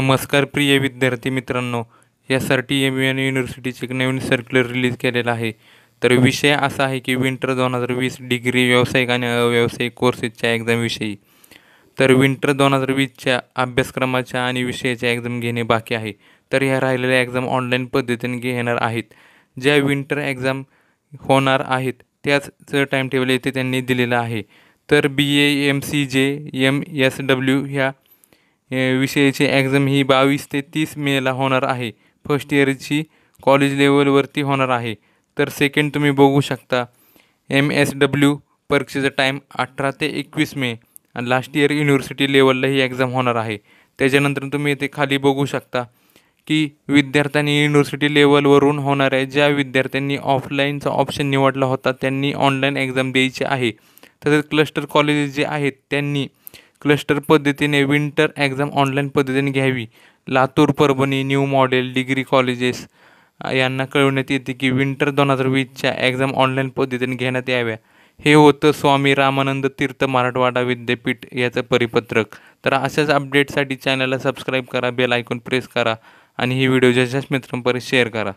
नमस्कार प्रिय विद्यार्थी मित्रांनो टी एम एन युनिव्हर्सिटीचे एक नवीन सर्क्युलर रिलीज केलेलं आहे तर विषय असा आहे की विंटर दोन हजार वीस डिग्री व्यावसायिक आणि अव्यावसायिक कोर्सेसच्या एक्झामविषयी तर विंटर दोन हजार वीसच्या अभ्यासक्रमाच्या आणि विषयाच्या एक्झाम घेणे बाकी आहे तर ह्या राहिलेल्या एक्झाम ऑनलाईन पद्धतीने घेणार आहेत ज्या विंटर एक्झाम होणार आहेत त्याच टाईम टेबल येथे त्यांनी दिलेलं आहे तर B A M C J M S W ह्या विषयाची एक्झाम ही बावीस ते तीस मेला होणार आहे फर्स्ट इयरची कॉलेज लेवलवरती होणार आहे तर सेकंड तुम्ही बघू शकता एम एस डब्ल्यू परीक्षेचा टाईम अठरा ते एकवीस मे आणि लास्ट इयर युनिव्हर्सिटी लेवलला ही एक्झाम होणार आहे त्याच्यानंतर तुम्ही इथे खाली बघू शकता की विद्यार्थ्यांनी युनिव्हर्सिटी लेवलवरून होणाऱ्या ज्या विद्यार्थ्यांनी ऑफलाईनचा ऑप्शन निवडला होता त्यांनी ऑनलाईन एक्झाम द्यायची आहे तसेच क्लस्टर कॉलेजेस जे आहेत त्यांनी क्लस्टर पद्धतीने विंटर एक्झाम ऑनलाईन पद्धतीने घ्यावी Latur Parbhani new model degree colleges यांना कळवण्यात येते की विंटर दोन हजार वीसच्या एक्झाम ऑनलाईन पद्धतीने घेण्यात याव्या हे होतं स्वामी रामानंद तीर्थ मराठवाडा विद्यापीठ याचं परिपत्रक तर अशाच अपडेटसाठी चॅनलला सबस्क्राईब करा बेल ऐकून प्रेस करा आणि ही व्हिडिओ जशाच मित्रांपर्यंत शेअर करा